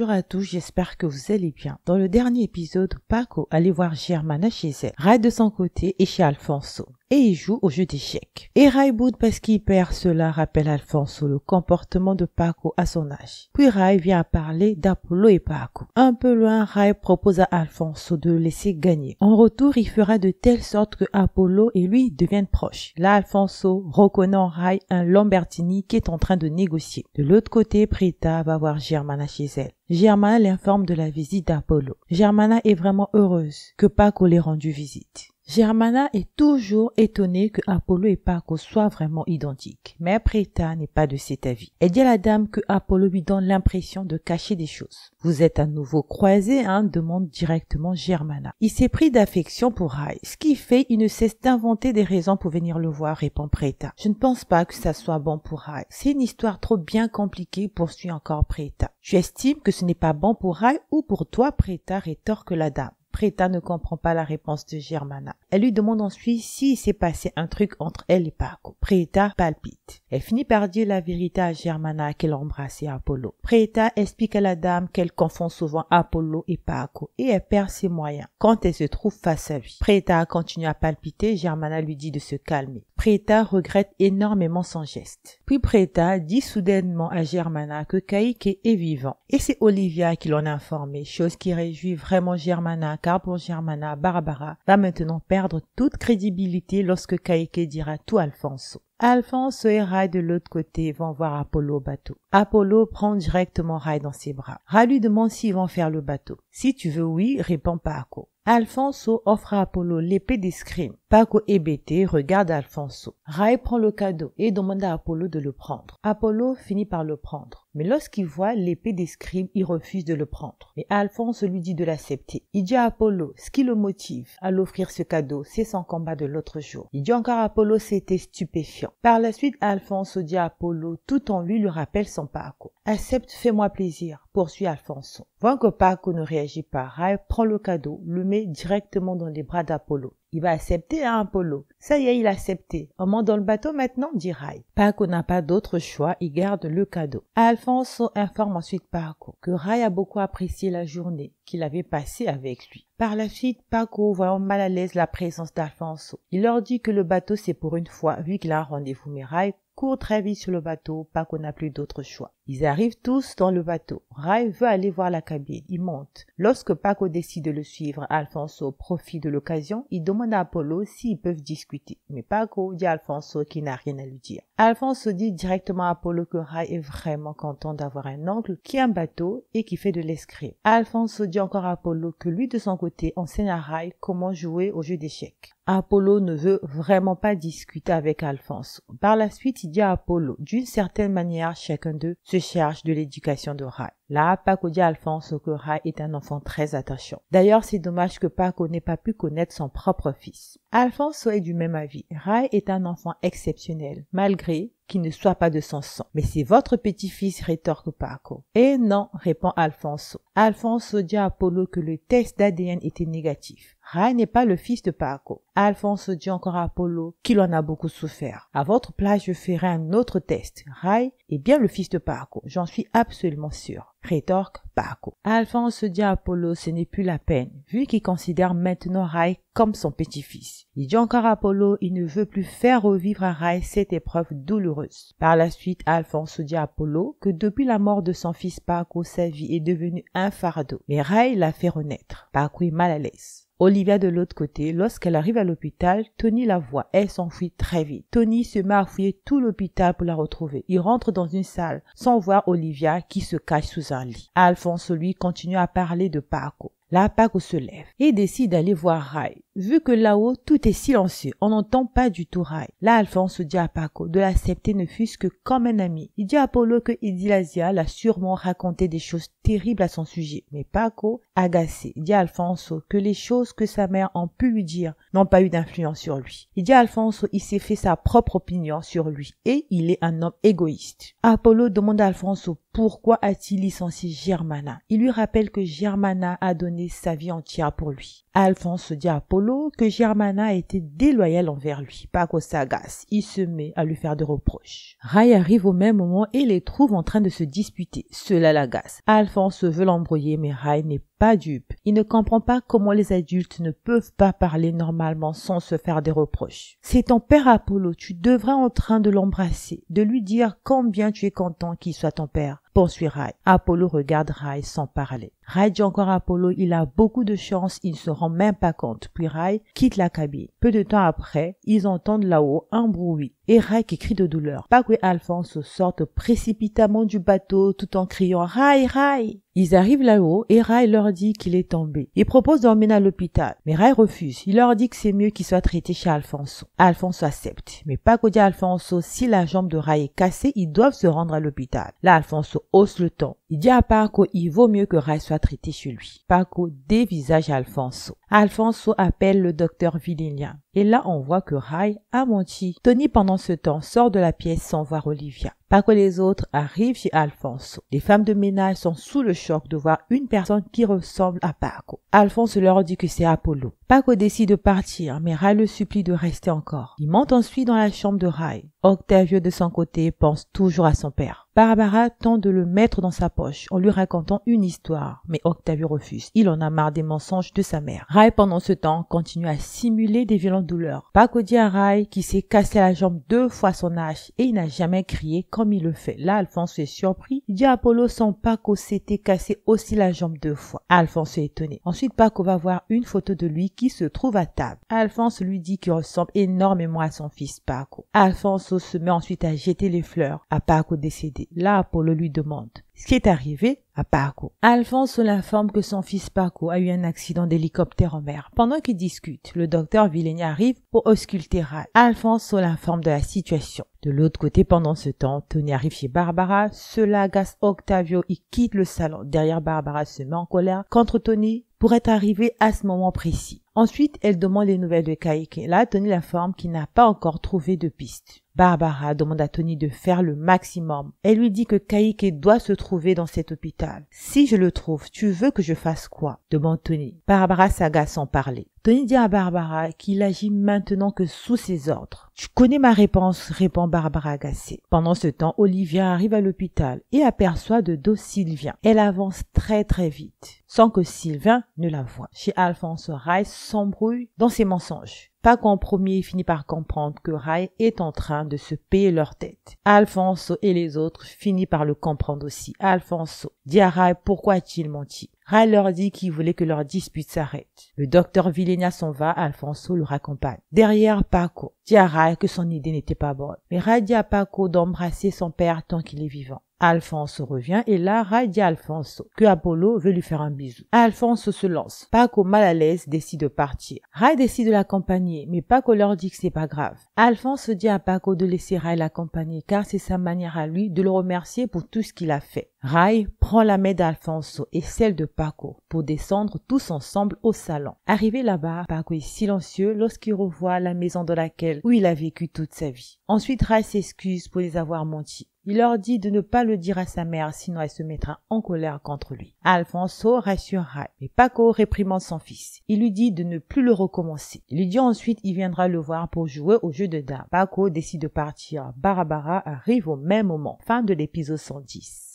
bonjour à tous, j'espère que vous allez bien. Dans le dernier épisode, Paco allait voir Germana chez elle, Ray de son côté et chez Alfonso et il joue au jeu d'échecs. Et Raiboud, parce qu'il perd cela, rappelle Alfonso le comportement de Paco à son âge. Puis Rai vient à parler d'Apollo et Paco. Un peu loin, Rai propose à Alfonso de le laisser gagner. En retour, il fera de telle sorte que Apollo et lui deviennent proches. Là, Alfonso reconnaît en Rai un Lambertini qui est en train de négocier. De l'autre côté, Prita va voir Germana chez elle. Germana l'informe de la visite d'Apollo. Germana est vraiment heureuse que Paco l'ait rendu visite. Germana est toujours étonnée que Apollo et Paco soient vraiment identiques, mais Preta n'est pas de cet avis. Elle dit à la dame que Apollo lui donne l'impression de cacher des choses. Vous êtes à nouveau croisé, hein, demande directement Germana. Il s'est pris d'affection pour Rai, ce qui fait il ne cesse d'inventer des raisons pour venir le voir, répond Preta. Je ne pense pas que ça soit bon pour Rai. C'est une histoire trop bien compliquée, poursuit encore Preta. Tu estimes que ce n'est pas bon pour Rai ou pour toi, Preta, rétorque la dame. Preta ne comprend pas la réponse de Germana. Elle lui demande ensuite s'il s'est passé un truc entre elle et Paco. Preta palpite. Elle finit par dire la vérité à Germana qu'elle embrassait Apollo. Preta explique à la dame qu'elle confond souvent Apollo et Paco et elle perd ses moyens quand elle se trouve face à lui. Preta continue à palpiter, Germana lui dit de se calmer. Preta regrette énormément son geste. Puis Preta dit soudainement à Germana que Kaike est vivant et c'est Olivia qui l'en a informé, chose qui réjouit vraiment Germana pour Germana Barbara va maintenant perdre toute crédibilité lorsque Kaike dira tout à Alfonso. Alfonso et Rai de l'autre côté vont voir Apollo au bateau. Apollo prend directement Rai dans ses bras. Rai lui demande s'ils vont faire le bateau. Si tu veux oui, répond Paco. Alfonso offre à Apollo l'épée d'escrime. Paco hébété regarde Alfonso. Raï prend le cadeau et demande à Apollo de le prendre. Apollo finit par le prendre. Mais lorsqu'il voit l'épée des scribes, il refuse de le prendre. Mais Alphonse lui dit de l'accepter. Il dit à Apollo ce qui le motive à l'offrir ce cadeau, c'est son combat de l'autre jour. Il dit encore à Apollo c'était stupéfiant. Par la suite, Alphonse dit à Apollo tout en lui lui rappelle son Paco. « Accepte, fais-moi plaisir, poursuit Alfonso. Voyant que Paco ne réagit pas, Raï prend le cadeau, le met directement dans les bras d'Apollo. Il va accepter, un hein, polo. Ça y est, il a accepté. On monte dans le bateau maintenant, dit Rai. Paco n'a pas d'autre choix, il garde le cadeau. Alfonso informe ensuite Paco que Rai a beaucoup apprécié la journée qu'il avait passé avec lui. Par la suite, Paco, voyant mal à l'aise la présence d'Alfonso, il leur dit que le bateau c'est pour une fois, vu qu'il a un rendez-vous Mirail, court très vite sur le bateau, Paco n'a plus d'autre choix. Ils arrivent tous dans le bateau. Rai veut aller voir la cabine, il monte. Lorsque Paco décide de le suivre, Alfonso profite de l'occasion, il demande à Apollo s'ils peuvent discuter. Mais Paco dit à Alfonso qu'il n'a rien à lui dire. Alfonso dit directement à Apollo que Rai est vraiment content d'avoir un oncle qui a un bateau et qui fait de l'escrime. Alfonso dit encore à Apollo que lui de son côté enseigne à Ray comment jouer au jeu d'échecs. Apollo ne veut vraiment pas discuter avec Alfonso. Par la suite, il dit à Apollo, d'une certaine manière, chacun d'eux se charge de l'éducation de Rai. Là, Paco dit à Alfonso que Rai est un enfant très attachant. D'ailleurs, c'est dommage que Paco n'ait pas pu connaître son propre fils. Alfonso est du même avis. Rai est un enfant exceptionnel, malgré qu'il ne soit pas de son sang. Mais c'est votre petit-fils, rétorque Paco. Et eh non, répond Alfonso. Alfonso dit à Apollo que le test d'ADN était négatif. Rai n'est pas le fils de Paco. Alphonse dit encore à Apollo qu'il en a beaucoup souffert. À votre place, je ferai un autre test. Rai est bien le fils de Paco. J'en suis absolument sûr. Rétorque Paco. Alphonse dit à Apollo ce n'est plus la peine, vu qu'il considère maintenant Rai comme son petit-fils. Il dit encore à Apollo il ne veut plus faire revivre à Rai cette épreuve douloureuse. Par la suite, Alphonse dit à Apollo que depuis la mort de son fils Paco, sa vie est devenue un fardeau. Mais Rai l'a fait renaître. Paco est mal à l'aise. Olivia de l'autre côté, lorsqu'elle arrive à l'hôpital, Tony la voit. Elle s'enfuit très vite. Tony se met à fouiller tout l'hôpital pour la retrouver. Il rentre dans une salle sans voir Olivia qui se cache sous un lit. Alphonse, lui, continue à parler de Paco. Là, Paco se lève et décide d'aller voir Ray vu que là-haut tout est silencieux, on n'entend pas du tout rail. Là, Alphonse dit à Paco de l'accepter ne fût-ce que comme un ami. Il dit à Apollo que Idilasia l'a sûrement raconté des choses terribles à son sujet, mais Paco, agacé, dit à Alphonse que les choses que sa mère a pu lui dire n'ont pas eu d'influence sur lui. Il dit à Alphonse il s'est fait sa propre opinion sur lui et il est un homme égoïste. Apollo demande à Alfonso pourquoi a-t-il licencié Germana. Il lui rappelle que Germana a donné sa vie entière pour lui. Alphonse dit à Apollo que Germana a été déloyale envers lui. Paco s'agace, il se met à lui faire des reproches. Ray arrive au même moment et les trouve en train de se disputer. Cela l'agace. Alphonse veut l'embrouiller mais Ray n'est pas dupe. Il ne comprend pas comment les adultes ne peuvent pas parler normalement sans se faire des reproches. C'est ton père Apollo, tu devrais en train de l'embrasser, de lui dire combien tu es content qu'il soit ton père poursuit Rai. Apollo regarde Rai sans parler. Rai dit encore à Apollo, il a beaucoup de chance, il ne se rend même pas compte. Puis Rai quitte la cabine. Peu de temps après, ils entendent là-haut un bruit et Rai qui crie de douleur. Paco et Alphonse sortent précipitamment du bateau tout en criant Rai, Rai. Ils arrivent là-haut et Rai leur dit qu'il est tombé. Il propose d'emmener à l'hôpital, mais Rai refuse. Il leur dit que c'est mieux qu'il soit traité chez Alfonso. Alfonso accepte, mais Paco dit à Alfonso, si la jambe de Rai est cassée, ils doivent se rendre à l'hôpital. Là, Alfonso hausse le ton. Il dit à Paco, il vaut mieux que Rai soit traité chez lui. Paco dévisage Alfonso. Alfonso appelle le docteur Villinien. Et là, on voit que Rai a menti. Tony, pendant ce temps, sort de la pièce sans voir Olivia. Paco et les autres arrivent chez Alphonse. Les femmes de ménage sont sous le choc de voir une personne qui ressemble à Paco. Alphonse leur dit que c'est Apollo. Paco décide de partir, mais Rai le supplie de rester encore. Il monte ensuite dans la chambre de Rai. Octavio, de son côté, pense toujours à son père. Barbara tente de le mettre dans sa poche en lui racontant une histoire, mais Octavio refuse. Il en a marre des mensonges de sa mère. Rai, pendant ce temps, continue à simuler des violentes douleurs. Paco dit à Rai qui s'est cassé la jambe deux fois son âge et il n'a jamais crié comme il le fait. Là, Alphonse est surpris. Il dit à Apollo sans Paco s'était cassé aussi la jambe deux fois. Alphonse est étonné. Ensuite, Paco va voir une photo de lui qui se trouve à table. Alphonse lui dit qu'il ressemble énormément à son fils Paco. Alphonse se met ensuite à jeter les fleurs à Paco décédé là, Apollo lui demande ce qui est arrivé à Paco. Alphonse l'informe que son fils Paco a eu un accident d'hélicoptère en mer. Pendant qu'ils discutent, le docteur Villeni arrive pour ausculter Ral. Alphonse l'informe de la situation. De l'autre côté, pendant ce temps, Tony arrive chez Barbara. Cela agace Octavio. et quitte le salon. Derrière, Barbara se met en colère contre Tony pour être arrivé à ce moment précis. Ensuite, elle demande les nouvelles de Kaike. Là, Tony l'informe qu'il n'a pas encore trouvé de piste. Barbara demande à Tony de faire le maximum. Elle lui dit que Kaike doit se trouver dans cet hôpital. Si je le trouve, tu veux que je fasse quoi demande Tony. Barbara s'agace sans parler. Tony dit à Barbara qu'il agit maintenant que sous ses ordres. Tu connais ma réponse, répond Barbara agacée. Pendant ce temps, Olivia arrive à l'hôpital et aperçoit de dos Sylvien. Elle avance très très vite, sans que Sylvain ne la voie. Chez Alphonse, Ray s'embrouille dans ses mensonges pas qu'en premier finit par comprendre que Ray est en train de se payer leur tête. Alfonso et les autres finissent par le comprendre aussi. Alfonso dit à Ray pourquoi a-t-il menti. Rai leur dit qu'il voulait que leur dispute s'arrête. Le docteur Villena s'en va, Alfonso le raccompagne. Derrière Paco dit à que son idée n'était pas bonne. Mais Ral dit à Paco d'embrasser son père tant qu'il est vivant. Alphonse revient et là, Ray dit à Alphonse que Apollo veut lui faire un bisou. Alphonse se lance. Paco mal à l'aise décide de partir. Ray décide de l'accompagner, mais Paco leur dit que c'est pas grave. Alphonse dit à Paco de laisser Ray l'accompagner car c'est sa manière à lui de le remercier pour tout ce qu'il a fait. Ray prend la main d'Alphonse et celle de Paco pour descendre tous ensemble au salon. Arrivé là-bas, Paco est silencieux lorsqu'il revoit la maison dans laquelle où il a vécu toute sa vie. Ensuite, Ray s'excuse pour les avoir menti. Il leur dit de ne pas le dire à sa mère, sinon elle se mettra en colère contre lui. Alfonso rassurera, mais Paco réprimande son fils. Il lui dit de ne plus le recommencer. Il lui dit ensuite il viendra le voir pour jouer au jeu de dames. Paco décide de partir. Barbara arrive au même moment. Fin de l'épisode 110.